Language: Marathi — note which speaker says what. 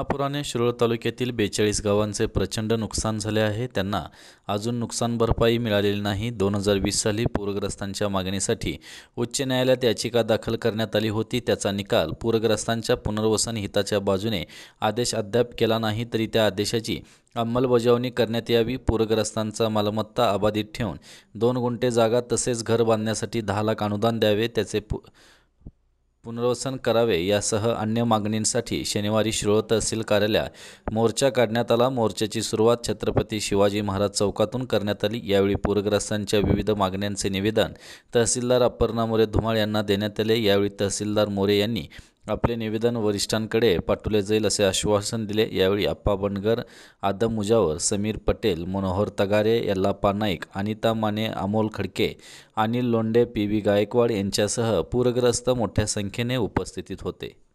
Speaker 1: महापुराने शिरोळ तालुक्यातील बेचाळीस गावांचे प्रचंड नुकसान झाले आहे त्यांना अजून नुकसान भरपाई मिळालेली नाही दोन हजार वीस साली पूरग्रस्तांच्या मागणीसाठी उच्च न्यायालयात याचिका दाखल करण्यात आली होती त्याचा निकाल पूरग्रस्तांच्या पुनर्वसन हिताच्या बाजूने आदेश अद्याप केला नाही तरी त्या आदेशाची अंमलबजावणी करण्यात यावी पूरग्रस्तांचा मालमत्ता अबाधित ठेवून दोन गुंठे जागा तसेच घर बांधण्यासाठी दहा लाख अनुदान द्यावे त्याचे पु पुनर्वसन करावे यासह अन्य मागणींसाठी शनिवारी शिरोळ तहसील कार्यालयात मोर्चा काढण्यात आला मोर्चाची सुरुवात छत्रपती शिवाजी महाराज चौकातून करण्यात आली यावेळी पूरग्रस्तांच्या विविध मागण्यांचे निवेदन तहसीलदार अपर्णा मोरे धुमाळ यांना देण्यात आले यावेळी तहसीलदार मोरे यांनी आपले निवेदन वरिष्ठांकडे पाठवले जाईल असे आश्वासन दिले यावेळी अप्पा बनगर आदम मुजावर समीर पटेल मनोहर तगारे यल्लाप्पा नाईक अनिता माने अमोल खडके अनिल लोंडे पी व्ही गायकवाड यांच्यासह पूरग्रस्त मोठ्या संख्येने उपस्थितीत होते